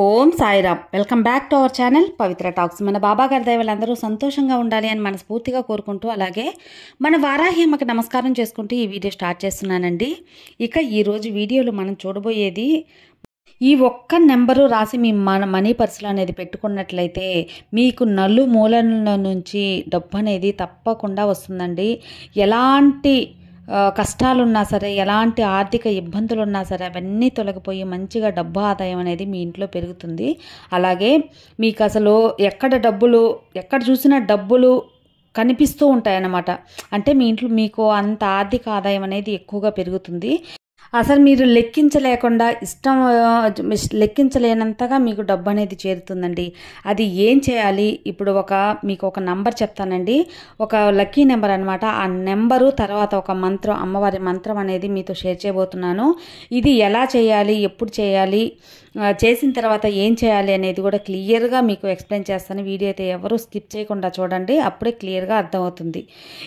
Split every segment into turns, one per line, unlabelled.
Om Sairam welcome back to our channel Pavitra talks మన బాబా గారి దయవలందరూ సంతోషంగా ఉండాలి అని మనస్ఫూర్తిగా కోరుకుంటూ అలాగే మన వారాహిమకి నమస్కారం చేసుకుంటూ ఈ వీడియో స్టార్ట్ చేస్తున్నానండి ఇక ఈరోజు వీడియోలో మనం చూడబోయేది ఈ ఒక్క నెంబరు రాసి మీ మన మనీ పర్సులు అనేది పెట్టుకున్నట్లయితే మీకు నలు మూలల నుంచి డబ్బు అనేది తప్పకుండా వస్తుందండి ఎలాంటి కష్టాలున్నా సరే ఎలాంటి ఆర్థిక ఇబ్బందులు ఉన్నా సరే అవన్నీ తొలగిపోయి మంచిగా డబ్బు ఆదాయం అనేది మీ ఇంట్లో పెరుగుతుంది అలాగే మీకు అసలు ఎక్కడ డబ్బులు ఎక్కడ చూసినా డబ్బులు కనిపిస్తూ ఉంటాయన్నమాట అంటే మీ ఇంట్లో మీకు అంత ఆర్థిక ఆదాయం అనేది ఎక్కువగా పెరుగుతుంది అసలు మీరు లెక్కించలేకుండా ఇష్టం లెక్కించలేనంతగా మీకు డబ్బు అనేది చేరుతుందండి అది ఏం చేయాలి ఇప్పుడు ఒక మీకు ఒక నంబర్ చెప్తానండి ఒక లక్కీ నెంబర్ అనమాట ఆ నెంబరు తర్వాత ఒక మంత్రం అమ్మవారి మంత్రం అనేది మీతో షేర్ చేయబోతున్నాను ఇది ఎలా చేయాలి ఎప్పుడు చేయాలి చేసిన తర్వాత ఏం చేయాలి అనేది కూడా క్లియర్గా మీకు ఎక్స్ప్లెయిన్ చేస్తాను వీడియో అయితే ఎవరు స్కిప్ చేయకుండా చూడండి అప్పుడే క్లియర్గా అర్థమవుతుంది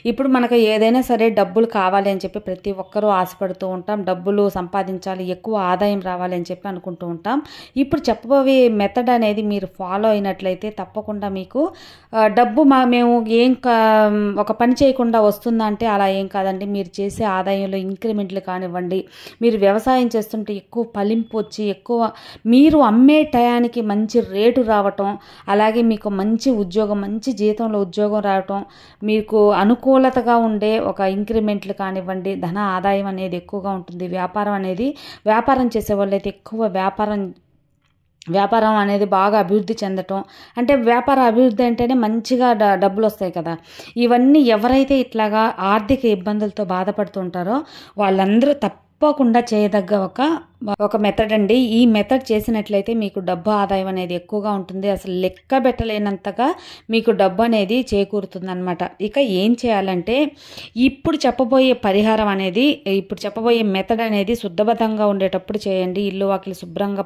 ఇప్పుడు మనకు ఏదైనా సరే డబ్బులు కావాలి అని చెప్పి ప్రతి ఒక్కరూ ఆశపడుతూ ఉంటాం డబ్బులు సంపాదించాలి ఎక్కువ ఆదాయం రావాలి అని చెప్పి అనుకుంటూ ఉంటాం ఇప్పుడు చెప్పబోయే మెథడ్ అనేది మీరు ఫాలో అయినట్లయితే తప్పకుండా మీకు డబ్బు మా మేము ఏం ఒక పని చేయకుండా వస్తుందా అంటే అలా ఏం కాదండి మీరు చేసే ఆదాయంలో ఇంక్రిమెంట్లు కానివ్వండి మీరు వ్యవసాయం చేస్తుంటే ఎక్కువ ఫలింపు వచ్చి ఎక్కువ మీరు అమ్మే టయానికి మంచి రేటు రావటం అలాగే మీకు మంచి ఉద్యోగం మంచి జీతంలో ఉద్యోగం రావటం మీకు అనుకూలతగా ఉండే ఒక ఇంక్రిమెంట్లు కానివ్వండి ధన ఆదాయం అనేది ఎక్కువగా ఉంటుంది వ్యాపారం అనేది వ్యాపారం చేసే వాళ్ళైతే ఎక్కువ వ్యాపారం వ్యాపారం అనేది బాగా అభివృద్ధి చెందటం అంటే వ్యాపార అభివృద్ధి అంటేనే మంచిగా డబ్బులు వస్తాయి కదా ఇవన్నీ ఎవరైతే ఇట్లాగా ఆర్థిక ఇబ్బందులతో బాధపడుతుంటారో వాళ్ళందరూ తప్పకుండా చేయదగ్గ ఒక ఒక మెథడ్ అండి ఈ మెథడ్ చేసినట్లయితే మీకు డబ్బు ఆదాయం అనేది ఎక్కువగా ఉంటుంది అసలు లెక్క పెట్టలేనంతగా మీకు డబ్బు అనేది చేకూరుతుంది అనమాట ఇక ఏం చేయాలంటే ఇప్పుడు చెప్పబోయే పరిహారం అనేది ఇప్పుడు చెప్పబోయే మెథడ్ అనేది శుద్ధబద్ధంగా ఉండేటప్పుడు చేయండి ఇల్లు వాకిలు శుభ్రంగా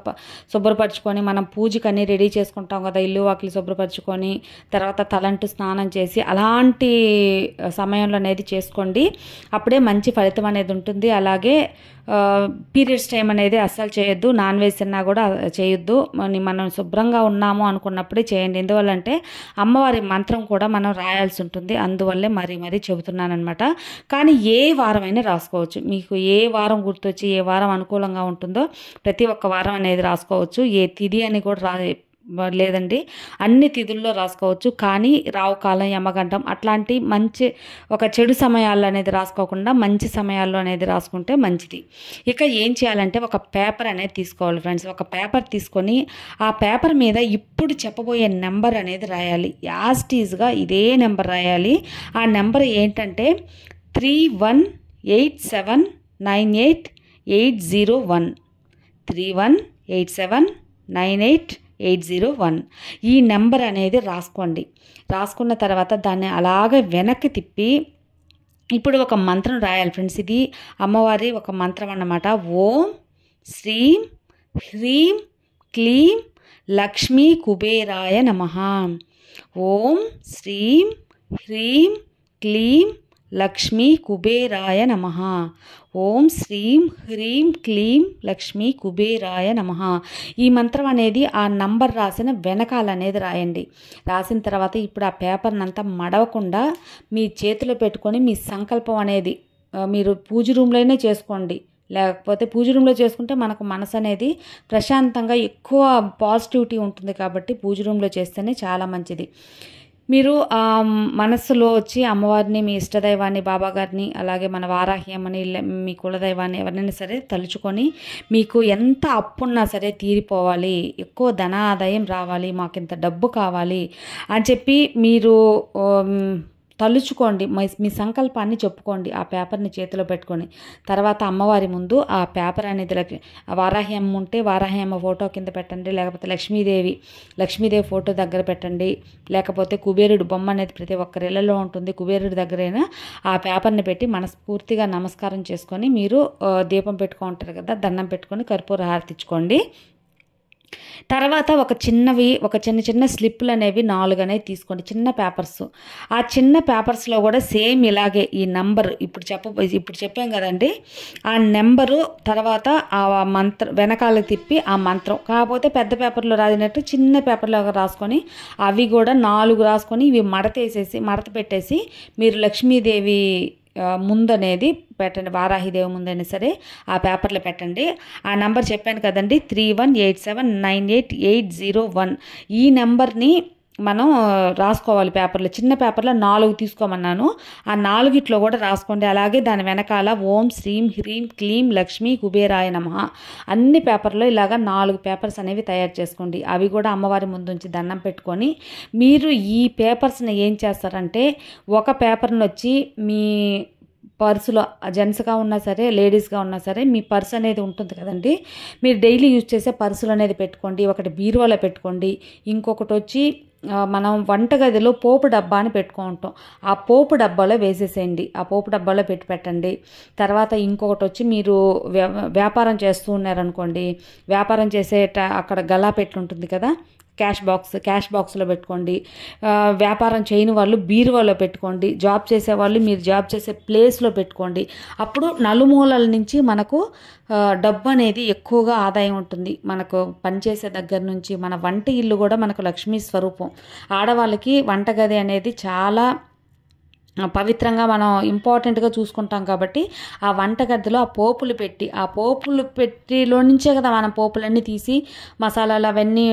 శుభ్రపరచుకొని మనం పూజకన్నీ రెడీ చేసుకుంటాం కదా ఇల్లు వాకిలి శుభ్రపరచుకొని తర్వాత తలంటు స్నానం చేసి అలాంటి సమయంలో అనేది చేసుకోండి అప్పుడే మంచి ఫలితం అనేది ఉంటుంది అలాగే పీరియడ్స్ టైం అనేది అయితే అస్సలు చేయొద్దు నాన్ వెజ్ తిన్నా కూడా చేయొద్దు మనం శుభ్రంగా ఉన్నాము అనుకున్నప్పుడే చేయండి ఎందువల్లంటే అమ్మవారి మంత్రం కూడా మనం రాయాల్సి ఉంటుంది అందువల్లే మరీ మరీ చెబుతున్నానమాట కానీ ఏ వారమైనా రాసుకోవచ్చు మీకు ఏ వారం గుర్తొచ్చి ఏ వారం అనుకూలంగా ఉంటుందో ప్రతి ఒక్క వారం అనేది రాసుకోవచ్చు ఏ తిది అని కూడా రా లేదండి అన్ని తిథుల్లో రాసుకోవచ్చు కానీ రావు కాలం యమగండం అట్లాంటి మంచి ఒక చెడు సమయాల్లో అనేది రాసుకోకుండా మంచి సమయాల్లో అనేది రాసుకుంటే మంచిది ఇక ఏం చేయాలంటే ఒక పేపర్ అనేది తీసుకోవాలి ఫ్రెండ్స్ ఒక పేపర్ తీసుకొని ఆ పేపర్ మీద ఇప్పుడు చెప్పబోయే నెంబర్ అనేది రాయాలి యాస్ట్ ఈజ్గా ఇదే నెంబర్ రాయాలి ఆ నెంబర్ ఏంటంటే three one eight seven nine eight eight zero one three one eight seven nine eight eight zero one ఈ నెంబర్ అనేది రాసుకోండి రాసుకున్న తర్వాత దాన్ని అలాగ వెనక్కి తిప్పి ఇప్పుడు ఒక మంత్రం రాయాలి ఫ్రెండ్స్ ఇది అమ్మవారి ఒక మంత్రం అన్నమాట ఓం శ్రీం హ్రీం క్లీం లక్ష్మీ కుబేరాయ నమ ఓం శ్రీం హ్రీం క్లీం లక్ష్మీ కుబేరాయ నమ ఓం శ్రీం హ్రీం క్లీం లక్ష్మీ కుబేరాయ నమ ఈ మంత్రం అనేది ఆ నంబర్ రాసిన వెనకాల అనేది రాయండి రాసిన తర్వాత ఇప్పుడు ఆ పేపర్ని అంతా మడవకుండా మీ చేతిలో పెట్టుకొని మీ సంకల్పం అనేది మీరు పూజ రూమ్లోనే చేసుకోండి లేకపోతే పూజ రూమ్లో చేసుకుంటే మనకు మనసు అనేది ప్రశాంతంగా ఎక్కువ పాజిటివిటీ ఉంటుంది కాబట్టి పూజ రూమ్లో చేస్తేనే చాలా మంచిది మీరు మనస్సులో వచ్చి అమ్మవారిని మీ ఇష్టదైవాన్ని బాబాగారిని అలాగే మన వారాహ్యమని మీ కులదైవాన్ని ఎవరినైనా సరే తలుచుకొని మీకు ఎంత అప్పున్నా సరే తీరిపోవాలి ఎక్కువ ధన ఆదాయం రావాలి ఇంత డబ్బు కావాలి అని చెప్పి మీరు తలుచుకోండి మీ సంకల్పాన్ని చెప్పుకోండి ఆ పేపర్ని చేతిలో పెట్టుకొని తర్వాత అమ్మవారి ముందు ఆ పేపర్ అనేది వారాహి అమ్మ ఉంటే వారాహి అమ్మ ఫోటో కింద పెట్టండి లేకపోతే లక్ష్మీదేవి లక్ష్మీదేవి ఫోటో దగ్గర పెట్టండి లేకపోతే కుబేరుడు బొమ్మ అనేది ప్రతి ఒక్కరి ఇళ్లలో ఉంటుంది కుబేరుడి దగ్గరైనా ఆ పేపర్ని పెట్టి మనస్ఫూర్తిగా నమస్కారం చేసుకొని మీరు దీపం పెట్టుకుంటారు కదా దండం పెట్టుకొని కర్పూర హారతిచ్చుకోండి తర్వాత ఒక చిన్నవి ఒక చిన్న చిన్న స్లిప్పులు అనేవి నాలుగు అనేవి తీసుకోండి చిన్న పేపర్స్ ఆ చిన్న పేపర్స్లో కూడా సేమ్ ఇలాగే ఈ నెంబర్ ఇప్పుడు చెప్ప ఇప్పుడు చెప్పాం కదండి ఆ నెంబరు తర్వాత ఆ మంత్ర వెనకాల తిప్పి ఆ మంత్రం కాకపోతే పెద్ద పేపర్లో రాసినట్టు చిన్న పేపర్లో రాసుకొని అవి కూడా నాలుగు రాసుకొని ఇవి మడత వేసేసి మడత పెట్టేసి మీరు లక్ష్మీదేవి ముందు అనేది పెట్టండి వారాహిదేవి ముందైనా సరే ఆ పేపర్లో పెట్టండి ఆ నెంబర్ చెప్పాను కదండి three one eight seven nine eight eight zero one ఈ నెంబర్ని మనం రాసుకోవాలి పేపర్లో చిన్న పేపర్లో నాలుగు తీసుకోమన్నాను ఆ నాలుగిట్లో కూడా రాసుకోండి అలాగే దాని వెనకాల ఓం శ్రీం హ్రీం క్లీం లక్ష్మీ కుబేరాయ నమ అన్ని పేపర్లో ఇలాగ నాలుగు పేపర్స్ అనేవి తయారు చేసుకోండి అవి కూడా అమ్మవారి ముందు దండం పెట్టుకొని మీరు ఈ పేపర్స్ని ఏం చేస్తారంటే ఒక పేపర్ని వచ్చి మీ పర్సులో జెంట్స్గా ఉన్నా సరే లేడీస్గా ఉన్నా సరే మీ పర్స్ అనేది ఉంటుంది కదండి మీరు డైలీ యూజ్ చేసే పర్సులు అనేది పెట్టుకోండి ఒకటి బీరువాలో పెట్టుకోండి ఇంకొకటి వచ్చి మనం వంటగదిలో పోపు డబ్బా అని పెట్టుకుంటాం ఆ పోపు డబ్బాలో వేసేసేయండి ఆ పోపు డబ్బాలో పెట్టి పెట్టండి తర్వాత ఇంకొకటి వచ్చి మీరు వ్యాపారం చేస్తూ ఉన్నారనుకోండి వ్యాపారం చేసేట అక్కడ గలా పెట్టుంటుంది కదా క్యాష్ బాక్స్ క్యాష్ బాక్స్లో పెట్టుకోండి వ్యాపారం చేయని వాళ్ళు బీరువాలో పెట్టుకోండి జాబ్ చేసేవాళ్ళు మీరు జాబ్ చేసే ప్లేస్లో పెట్టుకోండి అప్పుడు నలుమూలల నుంచి మనకు డబ్బు అనేది ఎక్కువగా ఆదాయం ఉంటుంది మనకు పనిచేసే దగ్గర నుంచి మన వంట ఇల్లు కూడా మనకు లక్ష్మీ స్వరూపం ఆడవాళ్ళకి వంటగది అనేది చాలా పవిత్రంగా మనం ఇంపార్టెంట్గా చూసుకుంటాం కాబట్టి ఆ వంటగద్దెలో ఆ పోపులు పెట్టి ఆ పోపులు పెట్టిలో నుంచే కదా మనం పోపులన్నీ తీసి మసాలాలు అవన్నీ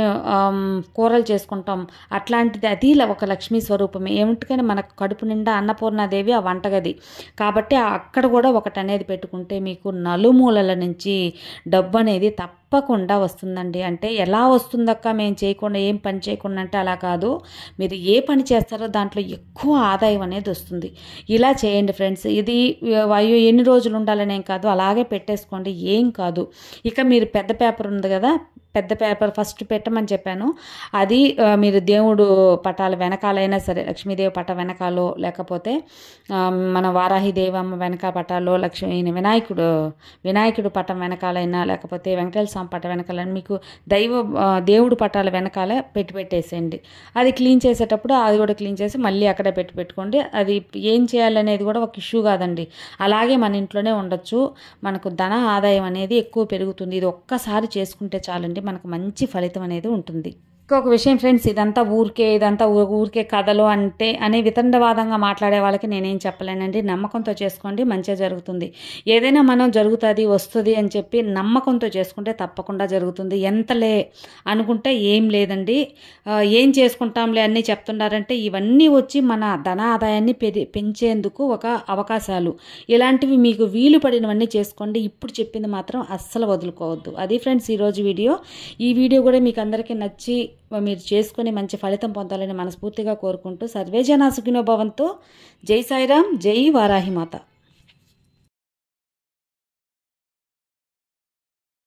కూరలు చేసుకుంటాం అట్లాంటిది అది ఒక లక్ష్మీ స్వరూపమే ఏమిటికని మనకు కడుపు నిండా అన్నపూర్ణాదేవి ఆ వంటగది కాబట్టి అక్కడ కూడా ఒకటి అనేది పెట్టుకుంటే మీకు నలుమూలల నుంచి డబ్బు అనేది తప్ప తప్పకుండా వస్తుందండి అంటే ఎలా వస్తుందక్క మేము చేయకుండా ఏం పని చేయకుండా అంటే అలా కాదు మీరు ఏ పని చేస్తారో దాంట్లో ఎక్కువ ఆదాయం అనేది వస్తుంది ఇలా చేయండి ఫ్రెండ్స్ ఇది అయ్యో ఎన్ని రోజులు ఉండాలనేం కాదు అలాగే పెట్టేసుకోండి ఏం కాదు ఇక మీరు పెద్ద పేపర్ ఉంది కదా పెద్ద పేపర్ ఫస్ట్ పెట్టమని చెప్పాను అది మీరు దేవుడు పటాల వెనకాలైనా సరే లక్ష్మీదేవి పట వెనకాలో లేకపోతే మన వారాహి దేవమ్మ వెనక పటాలో లక్ష్మీ వినాయకుడు వినాయకుడు పటం వెనకాలైనా లేకపోతే వెంకటేశ్వర స్వామి పట వెనకాలైనా మీకు దైవ దేవుడు పటాల వెనకాల పెట్టి పెట్టేసేయండి అది క్లీన్ చేసేటప్పుడు అది కూడా క్లీన్ చేసి మళ్ళీ అక్కడే పెట్టి పెట్టుకోండి అది ఏం చేయాలనేది కూడా ఒక ఇష్యూ కాదండి అలాగే మన ఇంట్లోనే ఉండొచ్చు మనకు ధన ఆదాయం అనేది ఎక్కువ పెరుగుతుంది ఇది ఒక్కసారి చేసుకుంటే చాలండి మనకు మంచి ఫలితం అనేది ఉంటుంది ఇంకొక విషయం ఫ్రెండ్స్ ఇదంతా ఊరికే ఇదంతా ఊరికే కథలు అంటే అనే వితండవాదంగా మాట్లాడే వాళ్ళకి నేనేం చెప్పలేనండి నమ్మకంతో చేసుకోండి మంచిగా జరుగుతుంది ఏదైనా మనం జరుగుతుంది వస్తుంది అని చెప్పి నమ్మకంతో చేసుకుంటే తప్పకుండా జరుగుతుంది ఎంతలే అనుకుంటే ఏం లేదండి ఏం చేసుకుంటాంలే అన్నీ చెప్తున్నారంటే ఇవన్నీ వచ్చి మన ధన ఆదాయాన్ని పెంచేందుకు ఒక అవకాశాలు ఇలాంటివి మీకు వీలు పడినవన్నీ చేసుకోండి ఇప్పుడు చెప్పింది మాత్రం అస్సలు వదులుకోవద్దు అది ఫ్రెండ్స్ ఈరోజు వీడియో ఈ వీడియో కూడా మీకు అందరికీ నచ్చి మీరు చేసుకుని మంచి ఫలితం పొందాలని మనస్ఫూర్తిగా కోరుకుంటూ సర్వేజనా సుఖినోభవంతో జై సాయిరాం జై వారాహిమాత